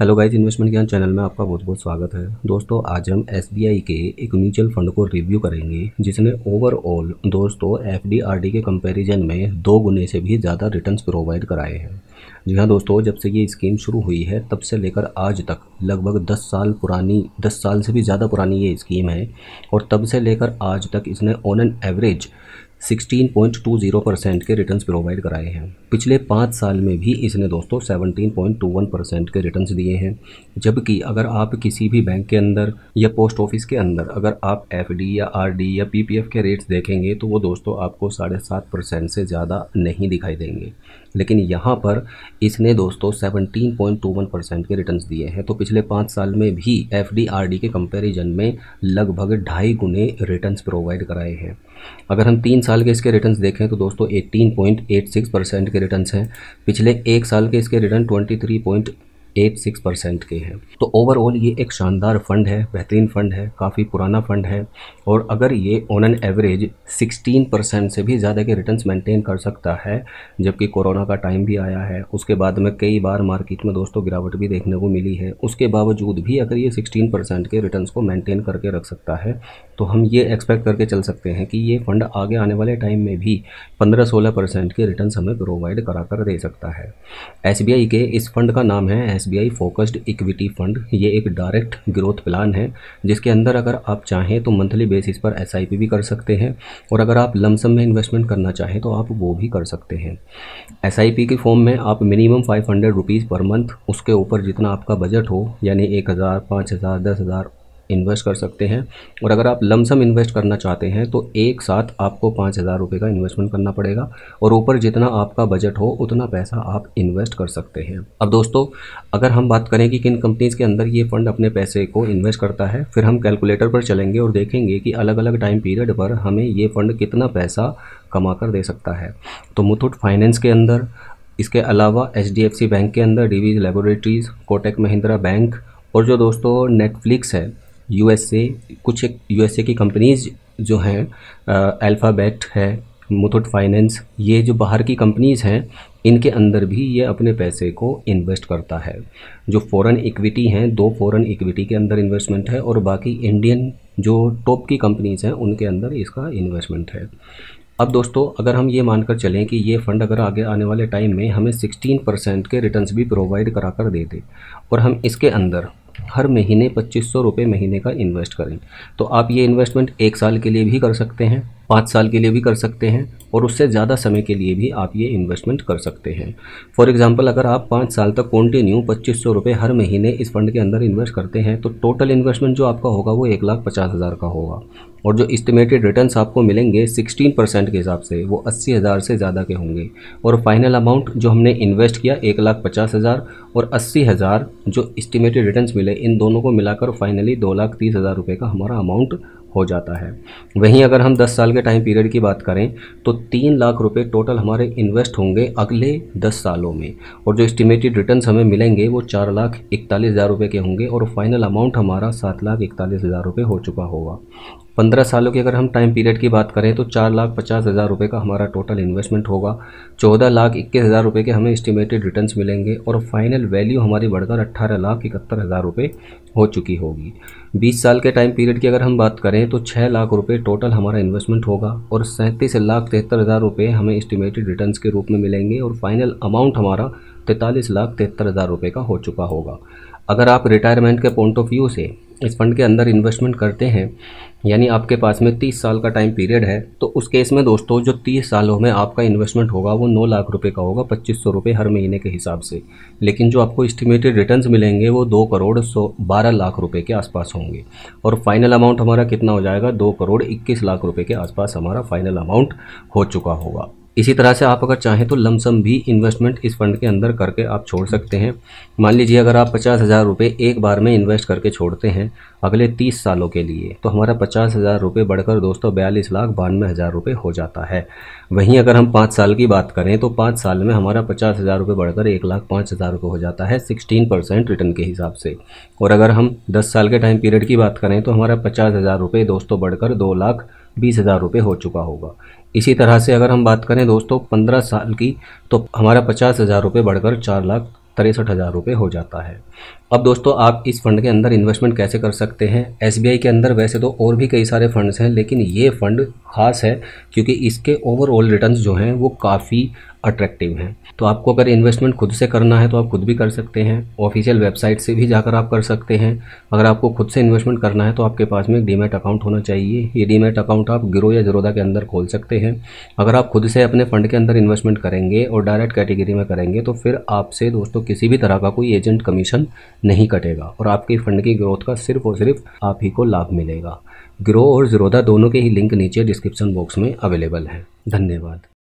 hello guys investment Gyan channel में आपका बहुत बहुत स्वागत है दोस्तों आज हम एस के एक म्यूचुअल फंड को रिव्यू करेंगे जिसने ओवरऑल दोस्तों एफ के कंपैरिजन में दो गुने से भी ज़्यादा रिटर्न्स प्रोवाइड कराए हैं जी हाँ दोस्तों जब से ये स्कीम शुरू हुई है तब से लेकर आज तक लगभग दस साल पुरानी दस साल से भी ज़्यादा पुरानी ये स्कीम है और तब से लेकर आज तक इसने ऑन एन एवरेज 16.20 परसेंट के रिटर्न्स प्रोवाइड कराए हैं पिछले पाँच साल में भी इसने दोस्तों 17.21 परसेंट के रिटर्न्स दिए हैं जबकि अगर आप किसी भी बैंक के अंदर या पोस्ट ऑफिस के अंदर अगर आप एफ या आर या पी के रेट्स देखेंगे तो वो दोस्तों आपको साढ़े सात परसेंट से ज़्यादा नहीं दिखाई देंगे लेकिन यहाँ पर इसने दोस्तों seventeen point two one percent के रिटर्न दिए हैं तो पिछले पाँच साल में भी एफ डी के कंपेरिजन में लगभग ढाई गुने रिटर्न प्रोवाइड कराए हैं अगर हम तीन साल के इसके रिटर्न देखें तो दोस्तों सिक्स परसेंट के रिटर्न हैं पिछले एक साल के इसके return point eight six percent के हैं तो ओवरऑल ये एक शानदार फंड है बेहतरीन फंड है काफ़ी पुराना फंड है और अगर ये on an average sixteen percent से भी ज़्यादा के रिटर्न मेंटेन कर सकता है जबकि कोरोना का टाइम भी आया है उसके बाद में कई बार मार्केट में दोस्तों गिरावट भी देखने को मिली है उसके बावजूद भी अगर ये सिक्सटीन परसेंट के रिटर्न को मैंटेन करके रख सकता है तो हम ये एक्सपेक्ट करके चल सकते हैं कि ये फंड आगे आने वाले टाइम में भी पंद्रह सोलह परसेंट के रिटर्न हमें प्रोवाइड करा कर दे सकता है एस के इस फंड का नाम है S S focused equity fund ये एक डायरेक्ट ग्रोथ प्लान है जिसके अंदर अगर आप चाहें तो मंथली बेसिस पर एस भी कर सकते हैं और अगर आप लमसम में इन्वेस्टमेंट करना चाहें तो आप वो भी कर सकते हैं एस के फॉर्म में आप minimum five hundred rupees per month उसके ऊपर जितना आपका बजट हो यानी एक हज़ार पाँच हज़ार दस हज़ार इन्वेस्ट कर सकते हैं और अगर आप लमसम इन्वेस्ट करना चाहते हैं तो एक साथ आपको पाँच हज़ार रुपये का इन्वेस्टमेंट करना पड़ेगा और ऊपर जितना आपका बजट हो उतना पैसा आप इन्वेस्ट कर सकते हैं अब दोस्तों अगर हम बात करें कि किन कंपनीज़ के अंदर ये फंड अपने पैसे को इन्वेस्ट करता है फिर हम कैलकुलेटर पर चलेंगे और देखेंगे कि अलग अलग टाइम पीरियड पर हमें ये फ़ंड कितना पैसा कमा कर दे सकता है तो मुथुट फाइनेंस के अंदर इसके अलावा एच बैंक के अंदर डीवीज लेबोरेटरीज़ कोटेक महिंद्रा बैंक और जो दोस्तों नेटफ्लिक्स है यूएसए कुछ एक यूएसए की कंपनीज जो हैं अल्फ़ाबेट है मुथुट फाइनेंस ये जो बाहर की कंपनीज़ हैं इनके अंदर भी ये अपने पैसे को इन्वेस्ट करता है जो फॉरेन इक्विटी हैं दो फॉरेन इक्विटी के अंदर इन्वेस्टमेंट है और बाकी इंडियन जो टॉप की कंपनीज़ हैं उनके अंदर इसका इन्वेस्टमेंट है अब दोस्तों अगर हम ये मानकर चलें कि ये फ़ंड अगर आगे आने वाले टाइम में हमें 16 परसेंट के रिटर्न्स भी प्रोवाइड करा कर दे दे और हम इसके अंदर हर महीने पच्चीस सौ रुपये महीने का इन्वेस्ट करें तो आप ये इन्वेस्टमेंट एक साल के लिए भी कर सकते हैं पाँच साल के लिए भी कर सकते हैं और उससे ज़्यादा समय के लिए भी आप ये इन्वेस्टमेंट कर सकते हैं फॉर एग्जाम्पल अगर आप पाँच साल तक कॉन्टिन्यू पच्चीस सौ रुपये हर महीने इस फंड के अंदर इन्वेस्ट करते हैं तो टोटल इन्वेस्टमेंट जो आपका होगा वो एक लाख पचास हज़ार का होगा और जो इस्टीमेटेड रिटर्न आपको मिलेंगे सिक्सटीन परसेंट के हिसाब से वो अस्सी हज़ार से ज़्यादा के होंगे और फाइनल अमाउंट जो हमने इन्वेस्ट किया एक लाख पचास हज़ार और अस्सी हज़ार जो इस्टीमेटेड रिटर्न मिले इन दोनों को मिलाकर फाइनली दो लाख तीस हज़ार रुपये का हमारा अमाउंट हो जाता है वहीं अगर हम 10 साल के टाइम पीरियड की बात करें तो तीन लाख रुपए टोटल हमारे इन्वेस्ट होंगे अगले 10 सालों में और जो एस्टिमेटेड रिटर्न हमें मिलेंगे वो चार लाख इकतालीस हज़ार रुपये के होंगे और फाइनल अमाउंट हमारा सात लाख इकतालीस हज़ार रुपये हो चुका होगा पंद्रह सालों की अगर हम टाइम पीरियड की बात करें तो चार लाख पचास हज़ार रुपये का हमारा टोटल इन्वेस्टमेंट होगा चौदह लाख इक्कीस हज़ार रुपये के हमें इस्टीमेटेड रिटर्न्स मिलेंगे और फाइनल वैल्यू हमारी बढ़कर अट्ठारह लाख इकहत्तर हज़ार रुपये हो चुकी होगी बीस साल के टाइम पीरियड की अगर हम बात करें तो छः लाख रुपये टोटल हमारा इन्वेस्टमेंट होगा और सैंतीस लाख तिहत्तर हज़ार रुपये हमें इस्टीमेटेड रिटर्न के रूप में मिलेंगे और फाइनल अमाउंट हमारा तैंतालीस लाख तिहत्तर हज़ार रुपये का हो चुका होगा अगर आप रिटायरमेंट के पॉइंट ऑफ व्यू से इस फंड के अंदर इन्वेस्टमेंट करते हैं यानी आपके पास में तीस साल का टाइम पीरियड है तो उस केस में दोस्तों जो तीस सालों में आपका इन्वेस्टमेंट होगा वो नौ लाख रुपए का होगा पच्चीस सौ रुपये हर महीने के हिसाब से लेकिन जो आपको इस्टीमेटेड रिटर्न्स मिलेंगे वो दो करोड़ सौ बारह लाख रुपए के आसपास होंगे और फाइनल अमाउंट हमारा कितना हो जाएगा दो करोड़ इक्कीस लाख रुपये के आसपास हमारा फाइनल अमाउंट हो चुका होगा इसी तरह से आप अगर चाहें तो लमसम भी इन्वेस्टमेंट इस फंड के अंदर करके आप छोड़ सकते हैं मान लीजिए अगर आप पचास हज़ार रुपये एक बार में इन्वेस्ट करके छोड़ते हैं अगले तीस सालों के लिए तो हमारा पचास हज़ार रुपये बढ़कर दोस्तों बयालीस लाख बानवे हज़ार रुपये हो जाता है वहीं अगर हम पाँच साल की बात करें तो पाँच साल में हमारा पचास हज़ार रुपये बढ़कर एक लाख पाँच हज़ार रुपये हो जाता है सिक्सटीन परसेंट रिटर्न के हिसाब से और अगर हम दस साल के टाइम पीरियड की बात करें तो हमारा पचास हज़ार रुपये दोस्तों बढ़कर दो लाख बीस हज़ार रुपये हो चुका होगा इसी तरह से अगर हम बात करें दोस्तों पंद्रह साल की तो हमारा पचास हज़ार रुपये बढ़कर चार लाख तिरसठ हज़ार रुपये हो जाता है अब दोस्तों आप इस फंड के अंदर इन्वेस्टमेंट कैसे कर सकते हैं एस के अंदर वैसे तो और भी कई सारे फंड्स हैं लेकिन ये फंड खास है क्योंकि इसके ओवरऑल रिटर्न जो हैं वो काफ़ी अट्रैक्टिव हैं तो आपको अगर इन्वेस्टमेंट खुद से करना है तो आप खुद भी कर सकते हैं ऑफिशियल वेबसाइट से भी जाकर आप कर सकते हैं अगर आपको खुद से इन्वेस्टमेंट करना है तो आपके पास में एक डीमेट अकाउंट होना चाहिए ये डीमेट अकाउंट आप गिरो या जरोदा के अंदर खोल सकते हैं अगर आप खुद से अपने फंड के अंदर इन्वेस्टमेंट करेंगे और डायरेक्ट कैटेगरी में करेंगे तो फिर आपसे दोस्तों किसी भी तरह का कोई एजेंट कमीशन नहीं कटेगा और आपके फंड की ग्रोथ का सिर्फ और सिर्फ आप ही को लाभ मिलेगा ग्रो और ज़ीरोदा दोनों के ही लिंक नीचे डिस्क्रिप्शन बॉक्स में अवेलेबल है धन्यवाद